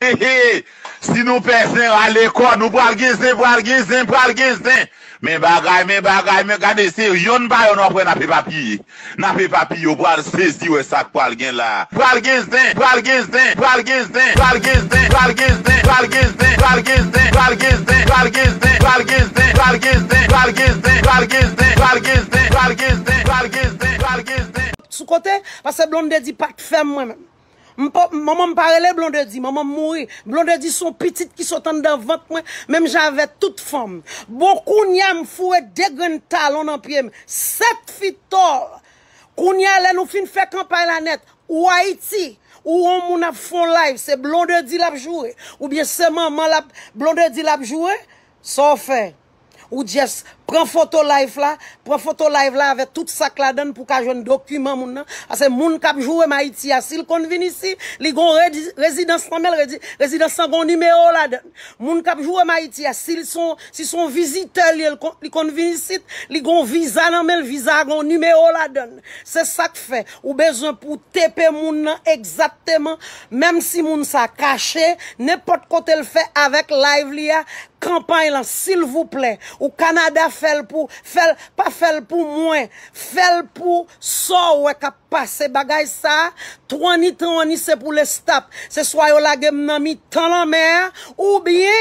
He hee, si nou pesen wale kon, nou pwal gizden, pwal gizden, pwal gizden Men bagay, men bagay, men gade se, yon bayon wapwe na pe papi Na pe papi, yo pwal sezi we sak pwal gen la Pwal gizden, pwal gizden, pwal gizden, pwal gizden Sou kote, vase blonde di pat fem mwenen Maman mparele blonde di, maman mwori. Blonde di son pitit ki sotan dan vant mwen, menm janve tout fom. Bon kounya mfouwe degwen talon anpye mwen. Set fi tol. Kounya lè nou fin fek anpay lanet. Ou Haiti, ou om moun ap fon live, se blonde di lap jwwe. Ou bie seman mwen blonde di lap jwwe, sa ou fek. Ou diyes, pran foto live la, pran foto live la ave tout sak la den pou ka jwen dokumen moun nan. Ase moun kapjou e ma iti ya, sil kon vinisi, li gon rezidansan gen nimeyo la den. Moun kapjou e ma iti ya, si son vizite li kon vinisi, li gon viza nan men, viza gen nimeyo la den. Se sak fe, ou bezon pou tepe moun nan, eksatemen, menm si moun sa kache, nepot kote l fe avek live li ya... Kampanye lan, s'il vous plè, ou Kanada fèl pou, fèl, pa fèl pou mwen, fèl pou so wè ka pase bagay sa, trwani trwani se pou le stap, se swa yo lagèm nan mi tan lan mè, ou biye,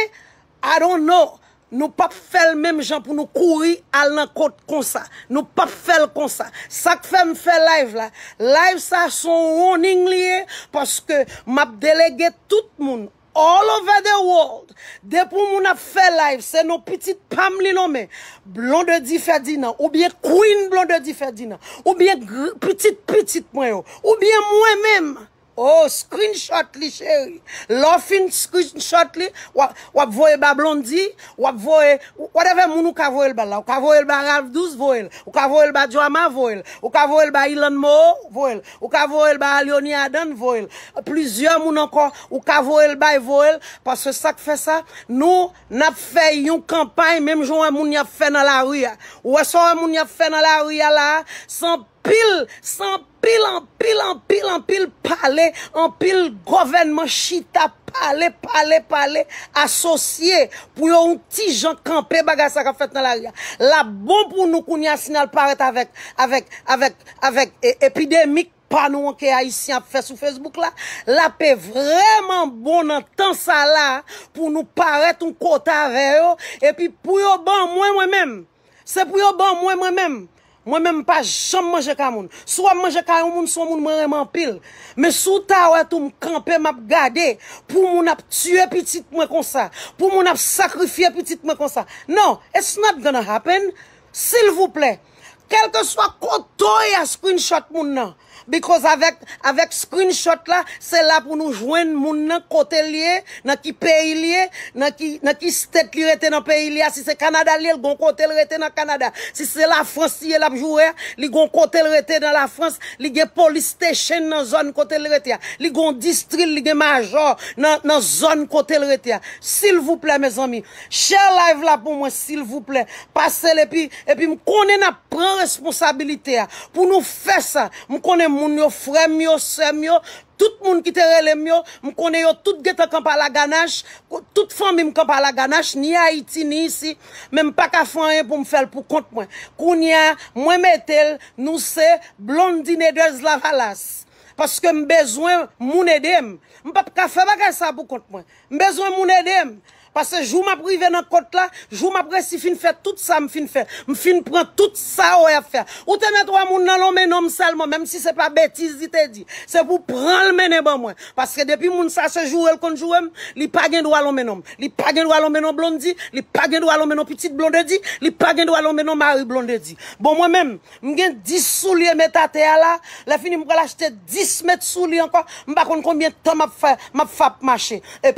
I don't know, nou pap fèl mèm jan pou nou kouri al nan kote kon sa, nou pap fèl kon sa. Sak fèm fè live la, live sa son woning liye, paske map delege tout moun, All over the world. Depo moun a fè life. Se nou piti pam li nou men. Blonde di fè dina. Ou bien queen blonde di fè dina. Ou bien piti piti mwen yo. Ou bien mwen men mwen. Oh, screenshot li, chèri. Lo fin screenshot li, wap voye ba blondi, wap voye, whatever moun ou kavoye l bala. Ou kavoye l ba Rav 12 voye, ou kavoye l ba Djoama voye, ou kavoye l ba Ilan Mo voye, ou kavoye l ba Alioni Adan voye. Plizye moun ankon, ou kavoye l bay voye, paswe sak fe sa. Nou nap fe yon kampay, memjoun wè moun yap fe nan la rüya. Ou wè son wè moun yap fe nan la rüya la, sanp. pil, san pil, an pil, an pil, an pil pale, an pil govenman chita pale, pale, pale, asosye pou yo un ti jan kampe bagay sa ka fet nan la liya. La bon pou nou kouni asinal paret avèk, avèk, avèk, avèk, e, epidèmik panou anke a isi an fe sou Facebook la, la pe vreman bon nan tan sa la pou nou paret un kota vè yo, epi pou yo ban mwen mwen mèm, se pou yo ban mwen mwen mèm. Mwen menm pa jom manje ka moun. Sou wap manje ka yon moun, sou moun mwen reman pil. Men sou ta wè tou mkampè map gade pou moun ap tue pitit mwen konsa. Pou moun ap sakrifye pitit mwen konsa. Non, it's not gonna happen. Sil vouple, kel te swa koto ya screenshot moun nan. because avek screenshot la, se la pou nou jwen moun nan kote liye, nan ki peyi liye, nan ki stet li rete nan peyi liya, si se Kanada liye, li gon kote le rete nan Kanada. Si se la Fransiye la pou jwere, li gon kote le rete nan la Frans, li gen poliste chen nan zon kote le rete ya. Li gon distril, li gen major nan zon kote le rete ya. Sil vouple, mes ami, share live la pou mwen, sil vouple, pase le pi, epi mkone na pran responsabilite ya, pou nou fe sa, mkone moun yo frem yo, sem yo tout moun ki terele myo m konen yo tout gete kampa la ganache tout fan mi m kampa la ganache ni Haiti, ni isi m pa ka fan yon pou m fel pou kont mwen koun ya mwen metel nou se blondine de zlavalas paske m bezwen moun edem m pa pa ka fe bagay sa pou kont mwen m bezwen moun edem Pase jou m aprive nan kote la, jou m apre si fin fè tout sa m fin fè. M fin pran tout sa wè fè. Ou te met wè moun nan lomè nom salman, mèm si se pa bètis di te di. Se pou pran lmè ne ban mwen. Pase ke depi moun sa se jou el konjou em, li pa gen dwa lomè nom. Li pa gen dwa lomè nom blondi, li pa gen dwa lomè nom piti blondi, li pa gen dwa lomè nom mari blondi. Bon mwen mèm, m gen dis sou liye mè tate ya la, la fini m wè lachte dis met sou liye anko, m bakon konbyen tan m ap fap mache. E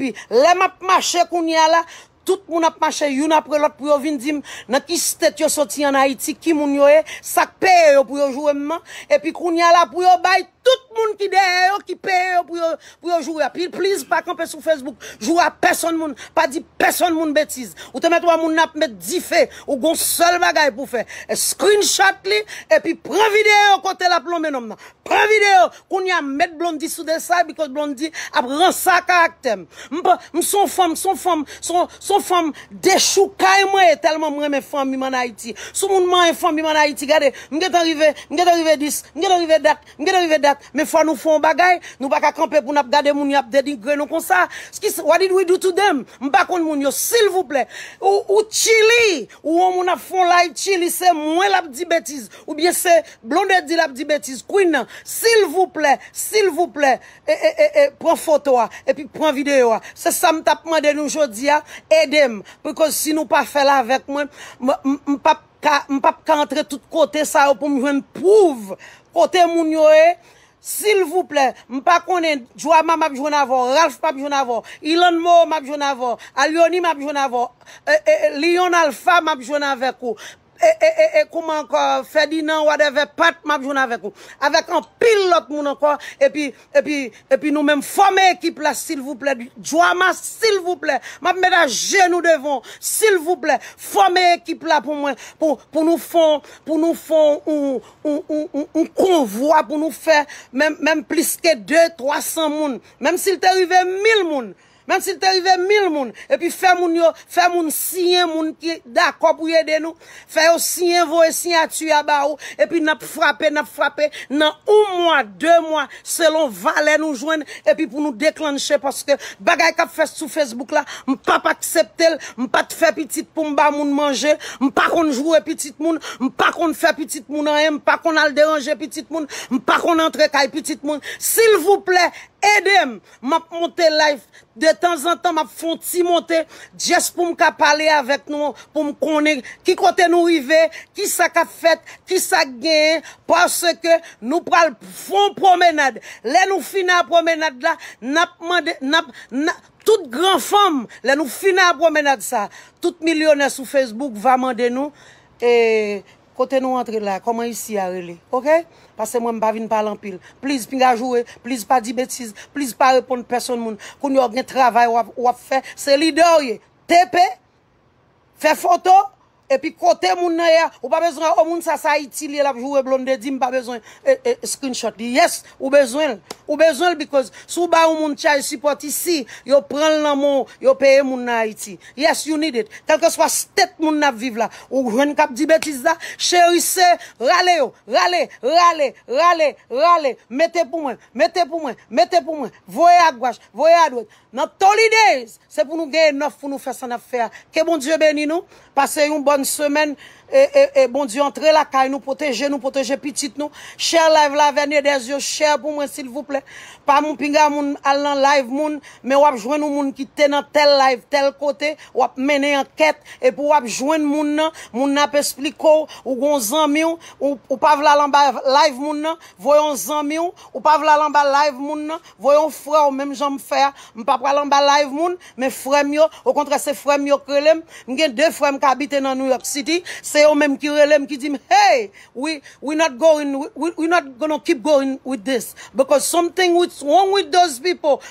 tout moun ap mache yon apre lak pou yo vindim nan kistet yo soti an Haiti ki moun yo e sakpe yo pou yo jowe mman epi koun yala pou yo bayt Tout moun ki deye yo, ki peye yo pou yo jouya. Pi please pa kanpe sou Facebook, jouya person moun, pa di person moun betize. Ou te met ou a moun ap met 10 fe, ou gon sol bagay pou fe. E screenshot li, e pi pran videyo kote la plon menom na. Pran videyo, koun ya met blondi sou de sa, bikot blondi ap ran sa karak tem. M son fom, son fom, son fom, dechou kay mwe, telman m reme fom mi manayiti. Sou moun man e fom mi manayiti, gade, mget arrive, mget arrive dis, mget arrive dak, mget arrive dak. Mwen fwa nou fwen bagay Nou baka kampe pou nap gade moun yo ap dedin kwen nou konsa Skis wadi dwi doutou dem Mwen bakon moun yo, sil vouple Ou chili, ou woun moun ap fwen like chili Se mwen lap di betiz Ou bie se blonde di lap di betiz Kwen nan, sil vouple Sil vouple, e e e e Pren foto wa, e pi pren video wa Se sa mta pman den nou jodi ya, edem Pwè ko si nou pa fè la avèk mwen M pap ka, m pap ka entre tout kote Sa ou pou mwen pouv Kote moun yo e S'il vous plaît, m'pa konen Joama m'abjounavò, Ralph m'abjounavò, Ilan Mou m'abjounavò, Alioni m'abjounavò, eh, eh, Lion Alfa m'abjounavò pou. E kouman kwa fedi nan wadeve pat map joun avek ou. Avek an pil lot moun an kwa. E, e, e pi nou men fome ekip la sil vouple. Djoa mas sil vouple. Map men aje nou devon. Sil vouple fome ekip la pou nou fon. Pou nou fon un konvoi pou nou fe. Men pliske 2-300 moun. Men sil te rive 1000 moun. Men si te yive mil moun, e pi fe moun yo, fe moun siyen moun ki da kwa pou yede nou, fe yo siyen voe, siyen atu ya ba ou, e pi nap frape, nap frape, nan ou mwa, de mwa, selon valen nou jwenn, e pi pou nou deklanche, paske bagay kap fes sou Facebook la, mpa pa akseptel, mpa te fe pitit pou mba moun manje, mpa kon jwou e pitit moun, mpa kon fe pitit moun an em, mpa kon al deranje pitit moun, mpa kon entrek ay pitit moun, sil vou ple, edem, map monte life dete. tan zan tan m ap fon ti monte, jes pou m ka pale avek nou, pou m konen, ki kote nou ive, ki sa ka fet, ki sa gen, parce ke nou pral fon promenade, le nou fina promenade la, nap mande, nap, tout gran fom, le nou fina promenade sa, tout milyonè sou Facebook va mande nou, eee, Kote nou antre la, koman isi a rele? Ok? Pase mwen mba vin palan pil. Plis pinga jowe, plis pa di betiz, plis pa repon person moun. Koun yo gen travay wap fe, se liderye. Tepe, fe foto. epi kote moun na ya, ou pa bezwen ou oh, moun sa sa iti li la, jou e blonde di m pa bezwen, e, e, screenshot di, yes ou bezwen, ou bezwen because sou ba ou moun chay support isi yo pren laman, yo peye moun na iti yes, you need it, telke swa stet moun na vive la, ou gwen kap di betis la, cheri se, rale yo rale, rale, rale rale, mette pou mwen, mette pou mwen mette pou mwen, voyad waj voyad waj, nan 30 days se pou nou genye 9 pou nou fese an afer ke bon diye beni nou, pase yon bon semen, e bon diyo entre la kay, nou poteje, nou poteje pitit nou Cher live la venye desyo Cher pou mwen sil vouple, pa moun pinga moun al nan live moun, men wap jwen nou moun ki tenan tel live, tel kote wap mene an ket, e pou wap jwen moun nan, moun nap espliko ou gon zan mion ou pa vla lan ba live moun nan voyon zan mion, ou pa vla lan ba live moun nan, voyon fwe ou mem jan mou fwe mwen pa pral lan ba live moun men fwe myo, ou kontre se fwe myo krelem mwen gen de fwe mkabite nan nou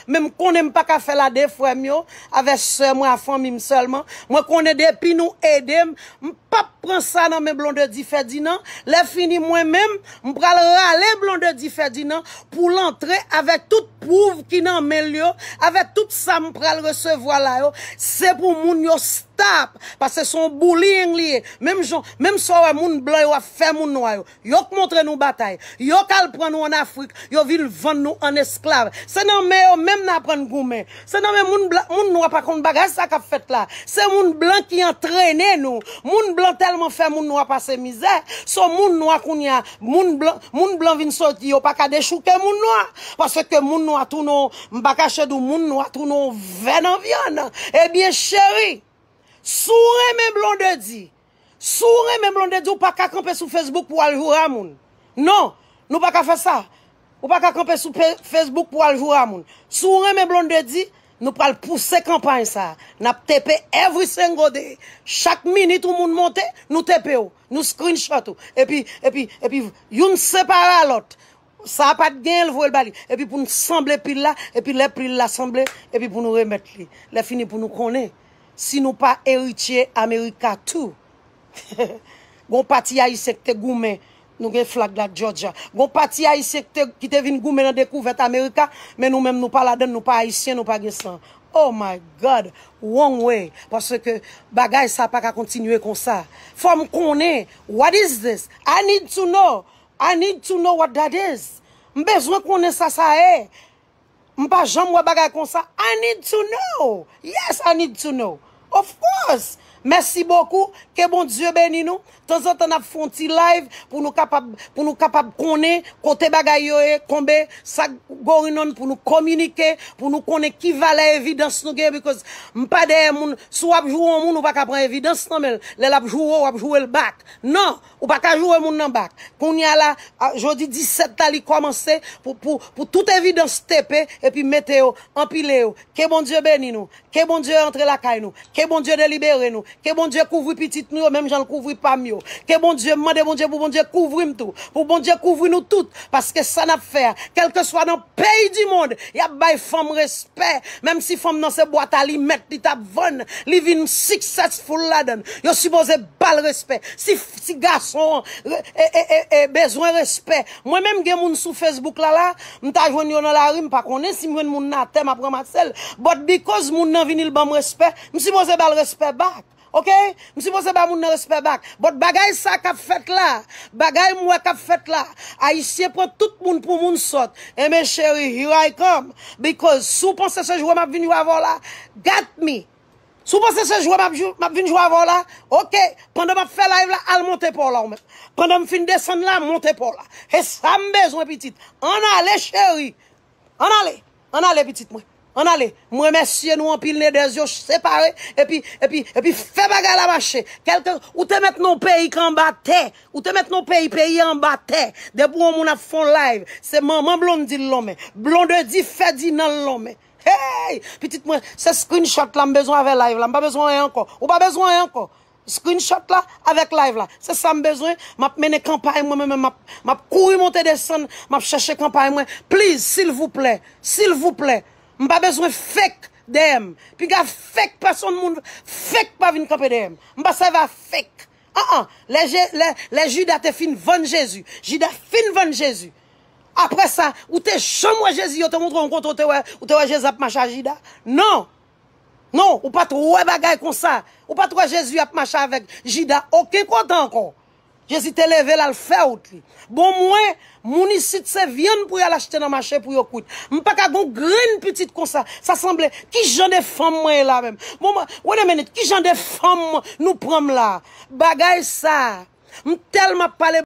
Mwen konen pa ka fe la de fwe myo, ave se mwen a fwe mwen selman, mwen konen de pi nou e dem, mwen konen de pi nou e dem, mwen konen de pi nou e dem, mwen konen de pi nou e dem. pap pren sa nan men blonde di fè di nan, le fini mwen men, mpral rale blonde di fè di nan, pou l'entrè avè tout pouv ki nan mèl yo, avè tout sa mpral recevwa la yo, se pou moun yo stap, pasè son bouli yeng liye, mèm so moun blan yo a fè moun noua yo, yok montre nou batay, yok al pran nou an Afrik, yo vil van nou an esklav, se nan mè yo mèm nan pren goumè, se nan mè moun blan, moun noua pa kon bagaj sa kap fèt la, se moun blan ki antrenè nou, moun Blan telman fè moun nou apase mizè, so moun nou akoun ya, moun blan vin soti yo pa kade chouke moun nou a, pasè ke moun nou atoun nou, mbaka chèdou moun nou atoun nou venan vyan nan. Ebyen eh chèri, sou reme blan de di, sou reme blan de di, ou pa kakampè sou Facebook pou aljou ramoun. Non, nou pa kakampè sa, ou pa kakampè sou Facebook pou aljou ramoun. Sou reme blan de di, Nou pral pou se kampan sa, nap tepe evri sengode, chak minit ou moun monte, nou tepe ou, nou screenshot ou, epi, epi, epi, yon se para lot, sa pat gen l vwe l bali, epi pou nou semble pil la, epi le pri l assemble, epi pou nou remet li, le fini pou nou konen, si nou pa eritye Amerika tou, goun pati a yi sekte goumen. Nou gen flag la Georgia. Gon pati haisyen ki te vin gou menen dekou vet Amerika, men nou men nou pa laden, nou pa haisyen, nou pa gesan. Oh my God, one way. Paswe ke bagay sa pa ka kontinye kon sa. Fwa m konen, what is this? I need to know. I need to know what that is. M bezwen konen sa sa e. M pa jam wè bagay kon sa. I need to know. Yes, I need to know. Of course. Mèsi bòkou, ke bon djè bè ninou, ton zot an ap fonti live, pou nou kapap kone, kote bagay yo e, konbe, sa gòrinon pou nou komunike, pou nou kone ki valè evidans nou gen, because mpa de moun, sou ap jwou an moun ou pa ka pran evidans nan men, lèl ap jwou ou ap jwou el bak, nan, ou pa ka jwou an moun nan bak, koun ya la, jodi 17 tali kwa manse, pou tout evidans tepe, epi mete yo, empile yo, ke bon djè bè ninou, ke bon djè entre la kay nou, ke bon djè de libere nou, Kè bon diè kouvri pitit nou, mèm jan kouvri pa myo. Kè bon diè, mèm bon bon bon de bon diè, pou bon diè kouvri mtou. Pou bon diè kouvri nou tout. Paske sa nap fèr, kelke swa nan peyi di moun. Yap bay fèm respè, mèm si fèm nan se boata li mèt li tap vèn. Living successful laden. Yo si boze bal respè. Si ga son, e, e, e, e, e, bezoen respè. Mwen mèm gen moun sou Facebook lala, mwen ta jwen yon nan la rim pa konen, si mwen moun nan tem ap ramat sel. But because moun nan vinil bam respè, mwen si boze bal respè bak. Ok, msi pwese ba moun ne respet bak. But bagay sa kap fet la, bagay mwen kap fet la, a yisi e pre tout moun pou moun sot. E men cheri, here I come, because sou pwese se jwe map vin jou avon la, got me. Sou pwese se jwe map vin jou avon la, ok, prende mwen fe la ev la, al monte pou la ou men. Prende mwen fin desan la, monte pou la. E sa mbez wè pitit. An ale cheri, an ale, an ale pitit mwen. Mwen ale, mwen mesye nou an pil ne dezyo, separe, epi, epi, epi, fe bagay la mache, kelte, ou te met nou peyi kambate, ou te met nou peyi peyi kambate, debou an moun ap fon live, se man, man blonde di lome, blonde di fedi nan lome, hey, petit mwen, se screenshot la mbezoun ave live la, mba bezoun e anko, mba bezoun e anko, screenshot la, avek live la, se sa mbezoun, map mene kampaye mwen, map kou yi monte de san, map chache kampaye mwen, please, sil vouple, sil vouple, Mpa bezwen fek de hem. Pi ga fek person moun. Fek pa vin kapè de hem. Mpa se va fek. An ah, an. Ah. Le juda te fin von jesu. Jida fin von jesu. Apre sa, ou te chanmwa jesu. Ou te montre an konton ou te wajez ap macha jida. Non. Non. Ou patro wè bagay kon sa. Ou patro wajezu ap macha avèk jida. Ok kontan kon. Je si te leve lal fe out li. Bon mwen, mouni sit se vyen pou yal achete nan mache pou yo kout. M pa ka goun green petit kon sa. Sa semble ki jan de fom mwen la men. Bon mwen, one a minute, ki jan de fom nou prom la. Bagay sa. M tel ma pale.